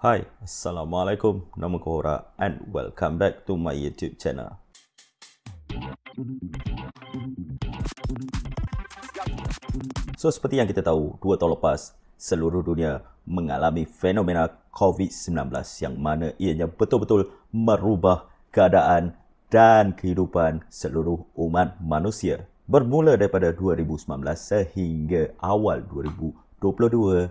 Hi, Assalamualaikum. Nama ku Hora and welcome back to my YouTube channel. So, seperti yang kita tahu, dua tahun lepas, seluruh dunia mengalami fenomena COVID-19 yang mana ianya betul-betul merubah keadaan dan kehidupan seluruh umat manusia. Bermula daripada 2019 sehingga awal 2022,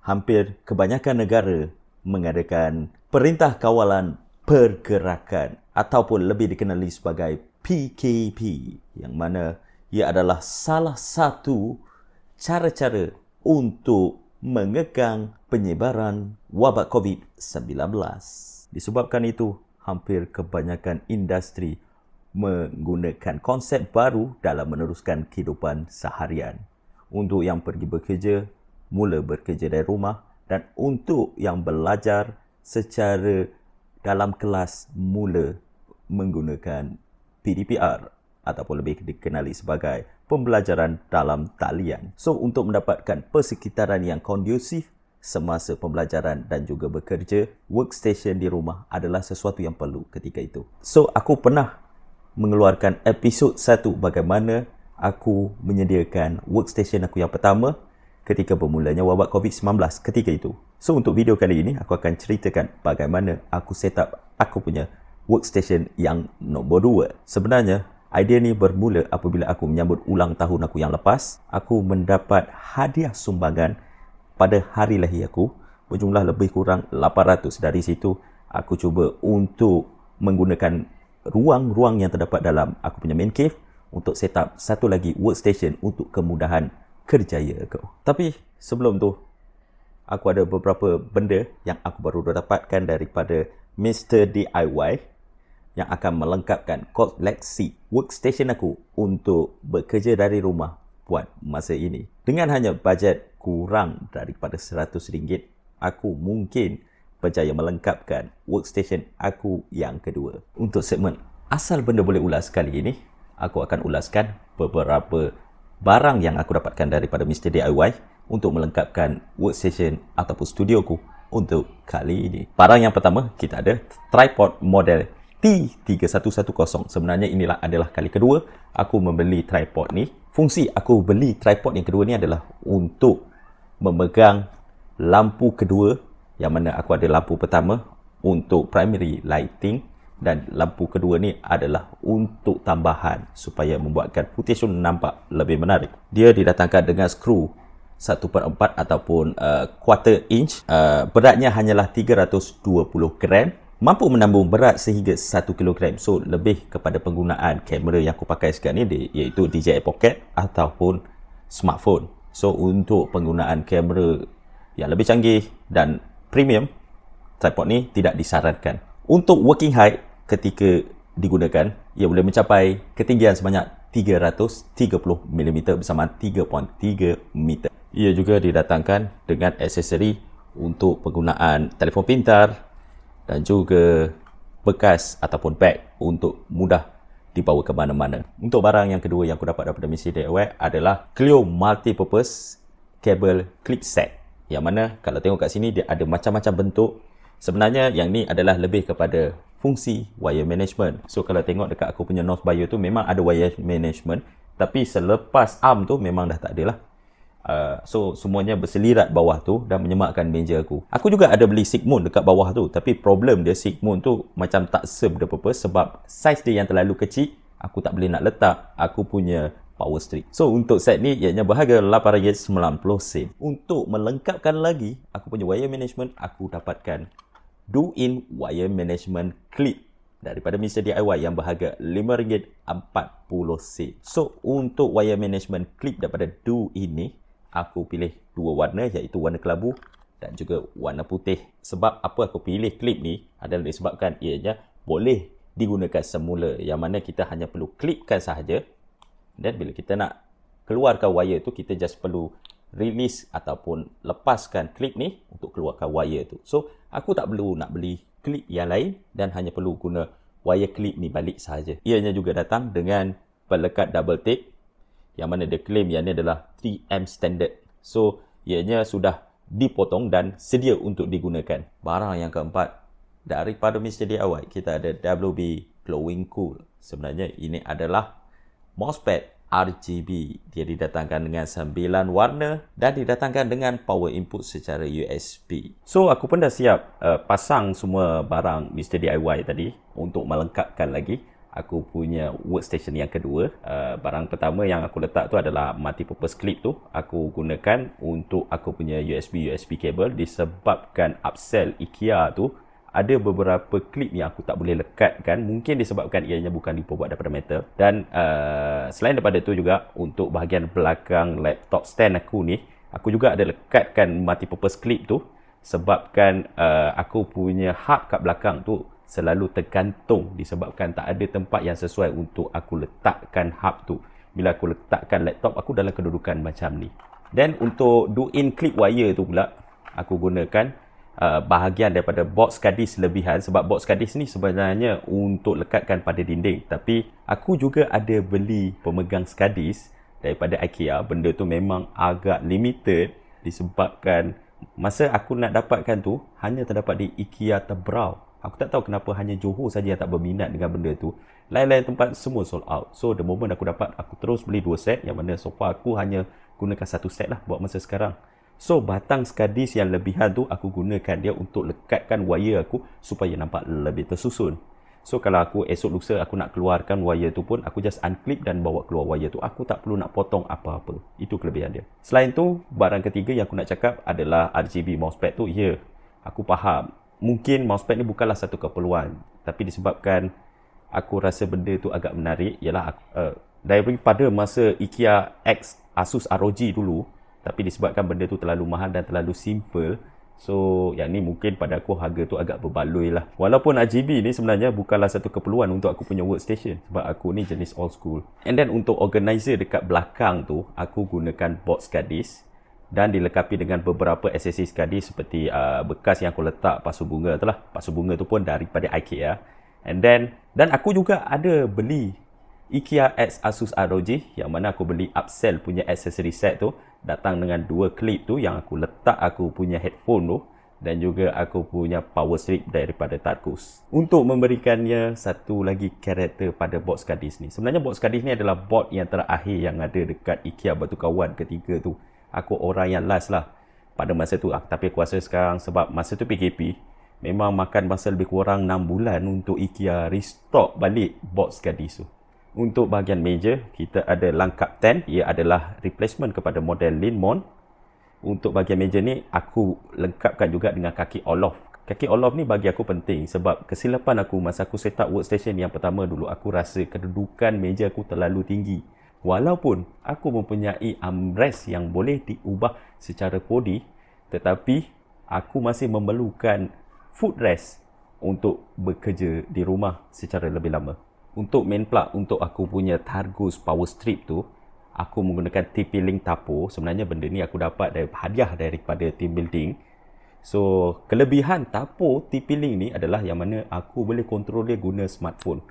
hampir kebanyakan negara mengadakan Perintah Kawalan Pergerakan ataupun lebih dikenali sebagai PKP yang mana ia adalah salah satu cara-cara untuk mengekang penyebaran wabak COVID-19. Disebabkan itu, hampir kebanyakan industri menggunakan konsep baru dalam meneruskan kehidupan seharian. Untuk yang pergi bekerja, mula bekerja dari rumah dan untuk yang belajar secara dalam kelas mula menggunakan PDPR ataupun lebih dikenali sebagai pembelajaran dalam talian. So untuk mendapatkan persekitaran yang kondusif semasa pembelajaran dan juga bekerja, workstation di rumah adalah sesuatu yang perlu ketika itu. So aku pernah mengeluarkan episod satu bagaimana aku menyediakan workstation aku yang pertama ketika bermulanya wabak COVID-19 ketika itu. So untuk video kali ini aku akan ceritakan bagaimana aku set up aku punya workstation yang nombor 2. Sebenarnya idea ni bermula apabila aku menyambut ulang tahun aku yang lepas. Aku mendapat hadiah sumbangan pada hari lahir aku berjumlah lebih kurang 800. Dari situ aku cuba untuk menggunakan ruang-ruang yang terdapat dalam aku punya main cave untuk set up satu lagi workstation untuk kemudahan kerjaya aku. Tapi sebelum tu, aku ada beberapa benda yang aku baru dapatkan daripada Mr. DIY yang akan melengkapkan koleksi workstation aku untuk bekerja dari rumah buat masa ini. Dengan hanya bajet kurang daripada RM100, aku mungkin berjaya melengkapkan workstation aku yang kedua. Untuk segmen asal benda boleh ulas kali ini, aku akan ulaskan beberapa barang yang aku dapatkan daripada Mr. DIY untuk melengkapkan workstation ataupun studio ku untuk kali ini. Barang yang pertama, kita ada tripod model T3110. Sebenarnya inilah adalah kali kedua aku membeli tripod ni. Fungsi aku beli tripod yang kedua ni adalah untuk memegang lampu kedua yang mana aku ada lampu pertama untuk primary lighting dan lampu kedua ni adalah untuk tambahan supaya membuatkan putih tu nampak lebih menarik. Dia didatangkan dengan skru 1.4 ataupun uh, quarter inch. Uh, beratnya hanyalah 320 gram. Mampu menambung berat sehingga 1 kg. So, lebih kepada penggunaan kamera yang aku pakai sekarang ni iaitu DJI Pocket ataupun smartphone. So, untuk penggunaan kamera yang lebih canggih dan premium, tripod ni tidak disarankan. Untuk working height, ketika digunakan ia boleh mencapai ketinggian sebanyak 330 mm bersama 3.3 meter. Ia juga didatangkan dengan aksesori untuk penggunaan telefon pintar dan juga bekas ataupun beg untuk mudah dibawa ke mana-mana. Untuk barang yang kedua yang aku dapat daripada misi DIY adalah Clio Multipurpose Cable Clip Set yang mana kalau tengok kat sini dia ada macam-macam bentuk Sebenarnya yang ni adalah lebih kepada fungsi wire management. So kalau tengok dekat aku punya North Bio tu memang ada wire management tapi selepas arm tu memang dah tak ada lah. Uh, so semuanya berselirat bawah tu dan menyemakkan meja aku. Aku juga ada beli Sigmund dekat bawah tu tapi problem dia Sigmund tu macam tak serve the purpose sebab size dia yang terlalu kecil aku tak boleh nak letak aku punya power strip. So untuk set ni ianya berharga RM890. Untuk melengkapkan lagi aku punya wire management aku dapatkan Do In Wire Management Clip daripada Mr. DIY yang berharga RM5.40. So, untuk wire management clip daripada Do In ni, aku pilih dua warna iaitu warna kelabu dan juga warna putih. Sebab apa aku pilih clip ni adalah disebabkan ianya boleh digunakan semula yang mana kita hanya perlu klipkan sahaja dan bila kita nak keluarkan wire tu kita just perlu release ataupun lepaskan klip ni untuk keluarkan wire tu. So, aku tak perlu nak beli klip yang lain dan hanya perlu guna wire klip ni balik sahaja. Ianya juga datang dengan pelekat double tape yang mana dia claim yang ni adalah 3M standard. So, ianya sudah dipotong dan sedia untuk digunakan. Barang yang keempat, daripada Mr. DIY, kita ada WB Glowing Cool. Sebenarnya, ini adalah mousepad RGB. Dia didatangkan dengan 9 warna dan didatangkan dengan power input secara USB. So aku pun dah siap uh, pasang semua barang Mr DIY tadi untuk melengkapkan lagi aku punya workstation yang kedua. Uh, barang pertama yang aku letak tu adalah multi purpose clip tu. Aku gunakan untuk aku punya USB USB cable disebabkan upsell IKEA tu ada beberapa klip yang aku tak boleh lekatkan mungkin disebabkan ianya bukan diperbuat daripada metal dan uh, selain daripada itu juga untuk bahagian belakang laptop stand aku ni aku juga ada lekatkan multi-purpose clip tu sebabkan uh, aku punya hub kat belakang tu selalu tergantung disebabkan tak ada tempat yang sesuai untuk aku letakkan hub tu bila aku letakkan laptop aku dalam kedudukan macam ni dan untuk do-in clip wire tu pula aku gunakan Uh, bahagian daripada box kadis lebihan sebab box kadis ni sebenarnya untuk lekatkan pada dinding tapi aku juga ada beli pemegang skadis daripada IKEA benda tu memang agak limited disebabkan masa aku nak dapatkan tu hanya terdapat di IKEA Tebrau aku tak tahu kenapa hanya Johor saja yang tak berminat dengan benda tu lain-lain tempat semua sold out so the moment aku dapat aku terus beli dua set yang mana so far aku hanya gunakan satu set lah buat masa sekarang So batang skadis yang lebihan tu aku gunakan dia untuk lekatkan wire aku supaya nampak lebih tersusun. So kalau aku esok lusa aku nak keluarkan wire tu pun aku just unclip dan bawa keluar wire tu. Aku tak perlu nak potong apa-apa. Itu kelebihan dia. Selain tu, barang ketiga yang aku nak cakap adalah RGB mousepad tu. Ya, yeah, aku faham. Mungkin mousepad ni bukanlah satu keperluan. Tapi disebabkan aku rasa benda tu agak menarik, ialah aku, uh, pada masa IKEA X Asus ROG dulu, tapi disebabkan benda tu terlalu mahal dan terlalu simple so yang ni mungkin pada aku harga tu agak berbaloi lah walaupun RGB ni sebenarnya bukanlah satu keperluan untuk aku punya workstation sebab aku ni jenis old school and then untuk organizer dekat belakang tu aku gunakan box kadis dan dilengkapi dengan beberapa SSD sekali seperti uh, bekas yang aku letak pasu bunga tu lah pasu bunga tu pun daripada IKEA and then dan aku juga ada beli IKEA X Asus ROG yang mana aku beli upsell punya accessory set tu datang dengan dua klip tu yang aku letak aku punya headphone tu dan juga aku punya power strip daripada Tarkus untuk memberikannya satu lagi karakter pada box kadis ni sebenarnya box kadis ni adalah bot yang terakhir yang ada dekat IKEA batu kawan ketiga tu aku orang yang last lah pada masa tu lah. tapi aku rasa sekarang sebab masa tu PKP memang makan masa lebih kurang 6 bulan untuk IKEA restock balik box kadis tu untuk bahagian meja, kita ada langkap 10. Ia adalah replacement kepada model Linmon. Untuk bahagian meja ni, aku lengkapkan juga dengan kaki Olof. Kaki Olof ni bagi aku penting sebab kesilapan aku masa aku set up workstation yang pertama dulu, aku rasa kedudukan meja aku terlalu tinggi. Walaupun aku mempunyai armrest yang boleh diubah secara kodi, tetapi aku masih memerlukan footrest untuk bekerja di rumah secara lebih lama untuk main plug untuk aku punya Targus power strip tu aku menggunakan TP-Link Tapo sebenarnya benda ni aku dapat dari hadiah daripada team building so kelebihan Tapo TP-Link ni adalah yang mana aku boleh kontrol dia guna smartphone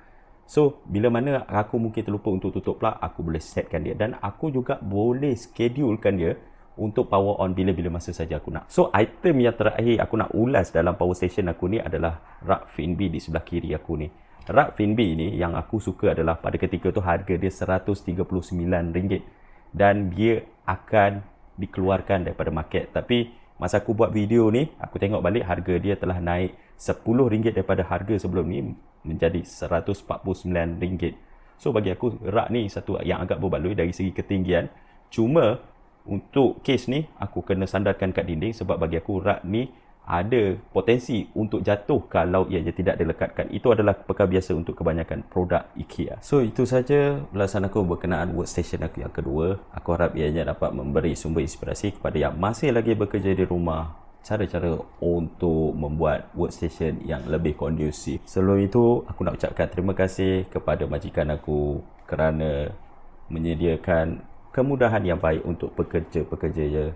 so bila mana aku mungkin terlupa untuk tutup plug aku boleh setkan dia dan aku juga boleh schedulekan dia untuk power on bila-bila masa saja aku nak. So item yang terakhir aku nak ulas dalam power station aku ni adalah rak fin di sebelah kiri aku ni. Rak Finbi ni yang aku suka adalah pada ketika tu harga dia RM139 dan dia akan dikeluarkan daripada market. Tapi masa aku buat video ni, aku tengok balik harga dia telah naik RM10 daripada harga sebelum ni menjadi RM149. So bagi aku rak ni satu yang agak berbaloi dari segi ketinggian. Cuma untuk kes ni aku kena sandarkan kat dinding sebab bagi aku rak ni ada potensi untuk jatuh kalau ia tidak dilekatkan. Itu adalah perkara biasa untuk kebanyakan produk IKEA. So itu saja ulasan aku berkenaan workstation aku yang kedua. Aku harap ia ianya dapat memberi sumber inspirasi kepada yang masih lagi bekerja di rumah cara-cara untuk membuat workstation yang lebih kondusif. Sebelum itu, aku nak ucapkan terima kasih kepada majikan aku kerana menyediakan kemudahan yang baik untuk pekerja-pekerja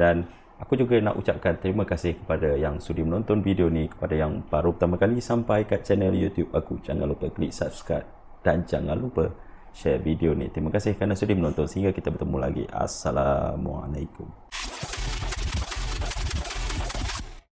dan Aku juga nak ucapkan terima kasih kepada yang sudi menonton video ni, kepada yang baru pertama kali sampai kat channel YouTube aku. Jangan lupa klik subscribe dan jangan lupa share video ni. Terima kasih kerana sudi menonton sehingga kita bertemu lagi. Assalamualaikum.